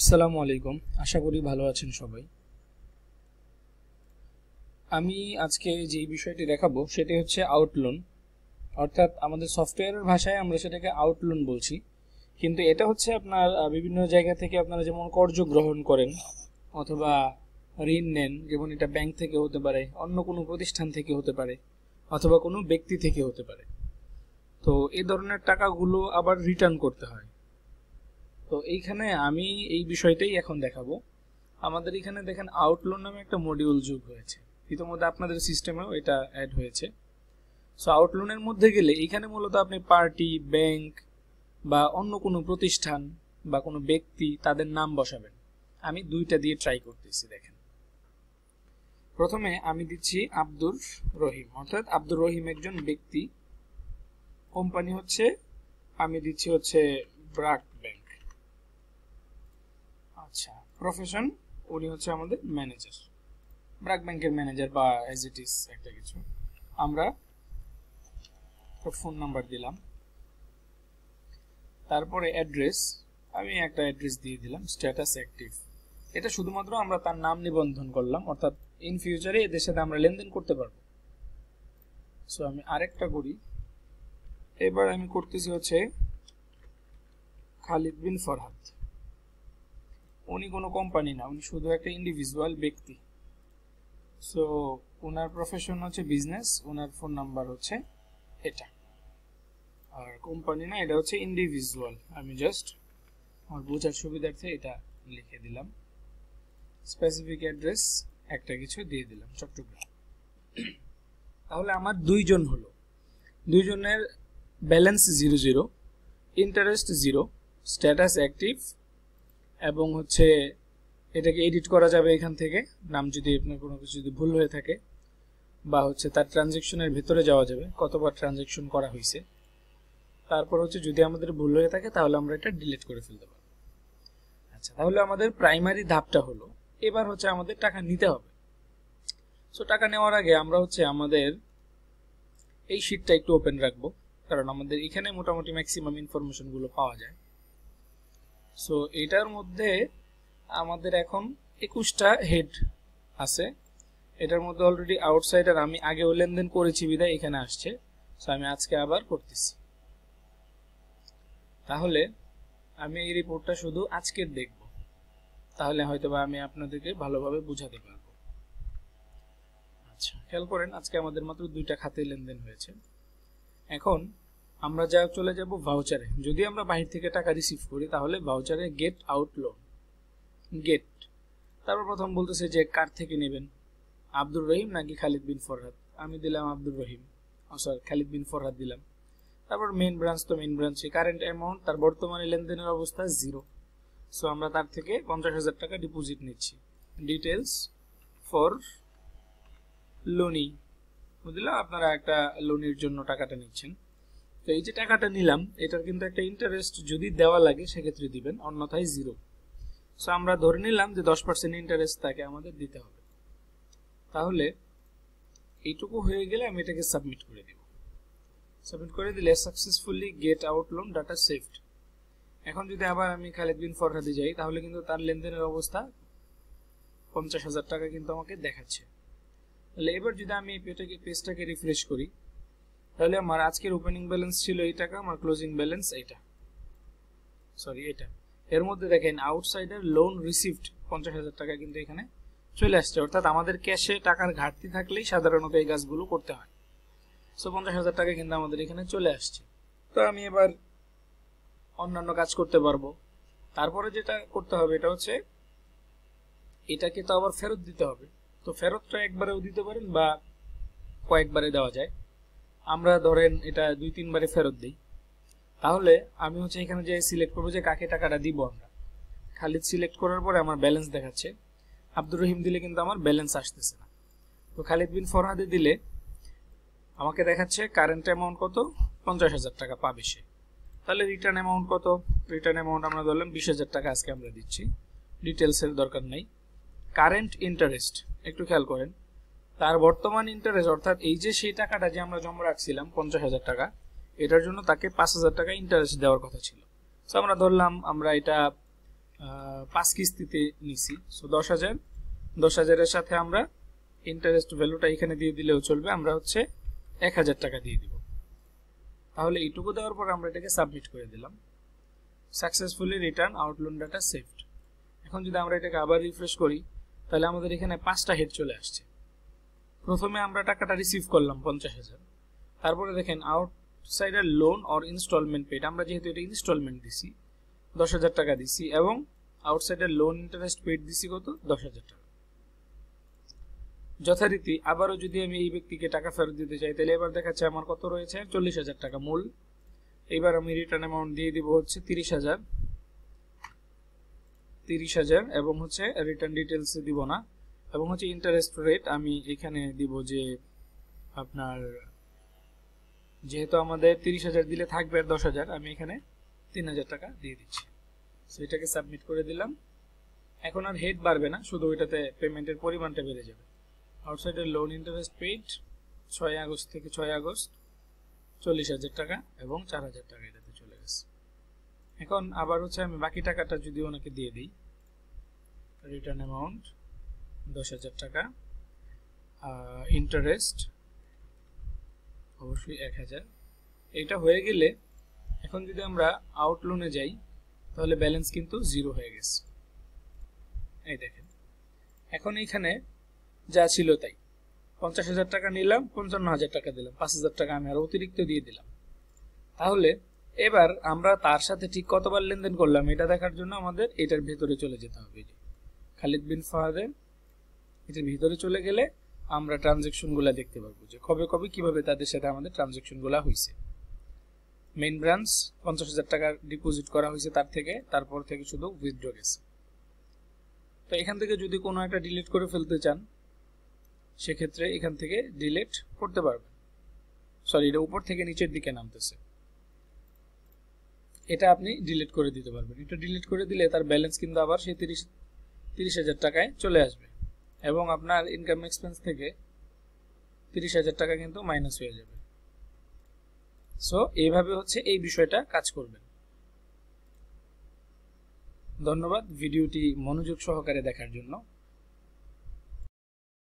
আসসালামু আলাইকুম আশা করি ভালো আছেন সবাই আমি আজকে যেই বিষয়টি দেখাবো সেটি হচ্ছে আউটলোন অর্থাৎ আমাদের সফটওয়্যারের ভাষায় আমরা সেটাকে আউটলোন বলছি কিন্তু এটা হচ্ছে আপনার বিভিন্ন জায়গা থেকে আপনারা যেমন কর্য গ্রহণ করেন অথবা ঋণ নেন যেমন এটা ব্যাংক থেকে হতে পারে অন্য কোনো প্রতিষ্ঠান থেকে হতে পারে অথবা কোনো ব্যক্তি থেকে হতে পারে তো এ ধরনের টাকাগুলো আবার রিটার্ন করতে হয় তো এইখানে আমি এই বিষয়টাই এখন দেখাবো আমাদের এখানে দেখেন আউটলোড নামে একটা মডিউল যোগ হয়েছে ইতিমধ্যে আপনাদের সিস্টেমেও এটা অ্যাড হয়েছে সো আউটলোনের মধ্যে গেলে এখানে মূলত আপনি পার্টি ব্যাংক বা অন্য কোনো প্রতিষ্ঠান বা কোনো ব্যক্তি তাদের নাম বসাবেন আমি দুইটা দিয়ে ট্রাই করতেছি দেখেন প্রথমে আমি দিচ্ছি আব্দুর রহিম অর্থাৎ আব্দুর রহিম একজন ব্যক্তি কোম্পানি হচ্ছে আমি দিচ্ছি হচ্ছে ব্রাক ব্যাংক আচ্ছা প্রফেশন উনি হচ্ছে আমাদের ম্যানেজার ব্র্যাক ব্যাংকের ম্যানেজার বা এজ ইট ইজ একটা কিছু আমরা ফোন নাম্বার দিলাম তারপরে অ্যাড্রেস আমি একটা অ্যাড্রেস দিয়ে দিলাম স্ট্যাটাস অ্যাক্টিভ এটা শুধুমাত্র আমরা তার নাম নিবন্ধন করলাম অর্থাৎ ইন ফিউচারে এদের সাথে আমরা লেনদেন করতে পারবো সো আমি আরেকটা করি এবার আমি করতেছি হচ্ছে খালিদ বিন ফরহাদ উনি কোনো কোম্পানি না উনি শুধু একটা ইন্ডিভিজুয়াল ব্যক্তি সো ওনার প্রফেশন হচ্ছে বিজনেস ওনার ফোন নাম্বার হচ্ছে এটা আর কোম্পানি না এটা হচ্ছে ইন্ডিভিজুয়াল আমি জাস্ট আমার বোঝার সুবিধার্থে এটা লিখে দিলাম স্পেসিফিক অ্যাড্রেস একটা কিছু দিয়ে দিলাম চট্টগ্রাম তাহলে আমার দুইজন হলো দুইজনের balance zero zero interest zero status active এবং হচ্ছে এটাকে এডিট করা যাবে এখান থেকে নাম যদি আপনার কোনো কিছু যদি ভুল হয়ে থাকে বা হচ্ছে তার ট্রানজেকশনের ভেতরে যাওয়া যাবে কতবার ট্রানজেকশন করা হয়েছে তারপর হচ্ছে যদি আমাদের ভুল হয়ে থাকে তাহলে আমরা এটা ডিলিট করে ফেলতে পারবো আচ্ছা তাহলে আমাদের প্রাইমারি ধাপটা হলো এবার হচ্ছে আমাদের টাকা নিতে হবে সো টাকা নেওয়ার আগে আমরা হচ্ছে আমাদের এই শিটটা একটু ওপেন রাখবো কারণ আমাদের এখানে মোটামুটি ম্যাক্সিমাম ইনফরমেশনগুলো পাওয়া যায় সো এটার মধ্যে আমাদের এখন একুশটা হেড আছে এটার মধ্যে অলরেডি আউটসাইডার আমি আগেও লেনদেন করেছি বিদায় এখানে আসছে সো আমি আজকে আবার করতেছি তাহলে আমি এই রিপোর্টটা শুধু আজকের দেখব তাহলে হয়তো বা আমি আপনাদেরকে ভালোভাবে বুঝাতে পারবো আচ্ছা খেয়াল করেন আজকে আমাদের মাত্র দুইটা খাতে লেনদেন হয়েছে এখন আমরা যা চলে যাব ভাউচারে যদি আমরা বাহির থেকে টাকা রিসিভ করি তাহলে ভাউচারে গেট আউট লোন গেট তারপর প্রথম বলতেছে যে কার থেকে নেবেন আব্দুর রহিম নাকি খালিদ বিন ফরহাদ আমি দিলাম আব্দুর রহিম সরি খালিদ বিন ফরহাদ দিলাম তারপর মেন ব্রাঞ্চ তো মেন ব্রাঞ্চে কারেন্ট অ্যামাউন্ট তার বর্তমানে লেনদেনের অবস্থা জিরো সো আমরা তার থেকে পঞ্চাশ হাজার টাকা ডিপোজিট নিচ্ছি ডিটেলস ফর লোনি বুঝলাম আপনারা একটা লোনের জন্য টাকাটা নিচ্ছেন তো এই যে টাকাটা নিলাম এটার কিন্তু একটা ইন্টারেস্ট যদি দেওয়া লাগে সেক্ষেত্রে দিবেন অন্যথায় জিরো সো আমরা ধরে নিলাম যে দশ পার্সেন্ট ইন্টারেস্ট তাকে আমাদের দিতে হবে তাহলে এইটুকু হয়ে গেলে আমি এটাকে সাবমিট করে দিব সাবমিট করে দিলে successfully get out loan data saved এখন যদি আবার আমি খালেদ বিন ফরহাদে যাই তাহলে কিন্তু তার লেনদেনের অবস্থা পঞ্চাশ হাজার টাকা কিন্তু আমাকে দেখাচ্ছে তাহলে এবার যদি আমি পেটাকে পেজটাকে রিফ্রেশ করি তাহলে আমার আজকের ওপেনিং ব্যালেন্স ছিল এই টাকা আমার ক্লোজিং ব্যালেন্স এটা সরি এটা এর মধ্যে দেখেন আউটসাইডার লোন রিসিভড পঞ্চাশ হাজার টাকা কিন্তু এখানে চলে আসছে অর্থাৎ আমাদের ক্যাশে টাকার ঘাটতি থাকলেই সাধারণত এই কাজগুলো করতে হয় সো পঞ্চাশ হাজার টাকা কিন্তু আমাদের এখানে চলে আসছে তো আমি এবার অন্যান্য কাজ করতে পারবো তারপরে যেটা করতে হবে এটা হচ্ছে এটাকে তো আবার ফেরত দিতে হবে তো ফেরতটা একবারেও দিতে পারেন বা কয়েকবারে দেওয়া যায় আমরা ধরেন এটা দুই তিনবারে ফেরত দিই তাহলে আমি হচ্ছে এখানে যে সিলেক্ট করবো যে কাকে টাকাটা দিব আমরা খালিদ সিলেক্ট করার পরে আমার ব্যালেন্স দেখাচ্ছে আব্দুর রহিম দিলে কিন্তু আমার ব্যালেন্স আসতেছে না তো খালিদ বিন ফরহাদে দিলে আমাকে দেখাচ্ছে কারেন্ট অ্যামাউন্ট কত পঞ্চাশ হাজার টাকা পাবে সে তাহলে রিটার্ন অ্যামাউন্ট কত রিটার্ন অ্যামাউন্ট আমরা ধরলাম বিশ হাজার টাকা আজকে আমরা দিচ্ছি ডিটেলসের দরকার নেই কারেন্ট ইন্টারেস্ট একটু খেয়াল করেন তার বর্তমান ইন্টারেস্ট অর্থাৎ এই যে সেই টাকাটা যে আমরা জমা রাখছিলাম পঞ্চাশ হাজার টাকা এটার জন্য তাকে পাঁচ হাজার টাকা ইন্টারেস্ট দেওয়ার কথা ছিল সো আমরা ধরলাম আমরা এটা পাঁচ কিস্তিতে নিছি সো দশ হাজার দশ হাজারের সাথে আমরা ইন্টারেস্ট ভ্যালুটা এখানে দিয়ে দিলেও চলবে আমরা হচ্ছে এক হাজার টাকা দিয়ে দিব তাহলে এইটুকু দেওয়ার পর আমরা এটাকে সাবমিট করে দিলাম successfully return out loan data saved এখন যদি আমরা এটাকে আবার রিফ্রেশ করি তাহলে আমাদের এখানে পাঁচটা হেড চলে আসছে প্রথমে আমরা টাকাটা রিসিভ করলাম পঞ্চাশ হাজার তারপরে দেখেন outsider loan or instalment paid আমরা যেহেতু এটা ইনস্টলমেন্ট দিছি দশ হাজার টাকা দিছি এবং আউটসাইডার লোন ইন্টারেস্ট পেড দিছি কত দশ হাজার টাকা যথারীতি আবারও যদি আমি এই ব্যক্তিকে টাকা ফেরত দিতে চাই তাহলে এবার দেখাচ্ছে আমার কত রয়েছে চল্লিশ হাজার টাকা মূল এবার আমি রিটার্ন অ্যামাউন্ট দিয়ে দিব হচ্ছে তিরিশ হাজার তিরিশ হাজার এবং হচ্ছে রিটার্ন ডিটেলসে দিব না এবং হচ্ছে ইন্টারেস্ট রেট আমি এখানে দিব যে আপনার যেহেতু আমাদের তিরিশ হাজার দিলে থাকবে আর দশ হাজার আমি এখানে তিন হাজার টাকা দিয়ে দিচ্ছি সো এটাকে সাবমিট করে দিলাম এখন আর হেড বাড়বে না শুধু ওইটাতে পেমেন্টের পরিমাণটা বেড়ে যাবে আউটসাইডের লোন ইন্টারেস্ট পেইড ছয় আগস্ট থেকে ছয় আগস্ট চল্লিশ হাজার টাকা এবং চার হাজার টাকা এটাতে চলে গেছে এখন আবার হচ্ছে আমি বাকি টাকাটা যদি ওনাকে দিয়ে দিই রিটার্ন অ্যামাউন্ট দশ হাজার টাকা ইন্টারেস্ট অবশ্যই এক হাজার এটা হয়ে গেলে এখন যদি আমরা আউটলোনে যাই তাহলে ব্যালেন্স কিন্তু জিরো হয়ে গেছে এই দেখেন এখন এইখানে যা ছিল তাই পঞ্চাশ হাজার টাকা নিলাম পঞ্চান্ন হাজার টাকা দিলাম পাঁচ হাজার টাকা আমি আরও অতিরিক্ত দিয়ে দিলাম তাহলে এবার আমরা তার সাথে ঠিক কতবার লেনদেন করলাম এটা দেখার জন্য আমাদের এটার ভেতরে চলে যেতে হবে খালিদ বিন ফাহাদের এটির ভিতরে চলে গেলে আমরা ট্রানজেকশনগুলো দেখতে পারবো যে কবে কবে কিভাবে তাদের সাথে আমাদের ট্রানজেকশনগুলো হয়েছে মেইন ব্রাঞ্চ পঞ্চাশ হাজার টাকার ডিপোজিট করা হয়েছে তার থেকে তারপর থেকে শুধু উইথড্র গেছে তো এখান থেকে যদি কোনো একটা ডিলিট করে ফেলতে চান সেক্ষেত্রে এখান থেকে ডিলিট করতে পারবেন সরি এটা উপর থেকে নিচের দিকে নামতেছে এটা আপনি ডিলিট করে দিতে পারবেন এটা ডিলিট করে দিলে তার ব্যালেন্স কিন্তু আবার সেই তিরিশ তিরিশ হাজার টাকায় চলে আসবে এবং আপনার ইনকাম এক্সপেন্স থেকে তিরিশ হাজার টাকা কিন্তু মাইনাস হয়ে যাবে সো এইভাবে হচ্ছে এই বিষয়টা কাজ করবেন ধন্যবাদ ভিডিওটি মনোযোগ সহকারে দেখার জন্য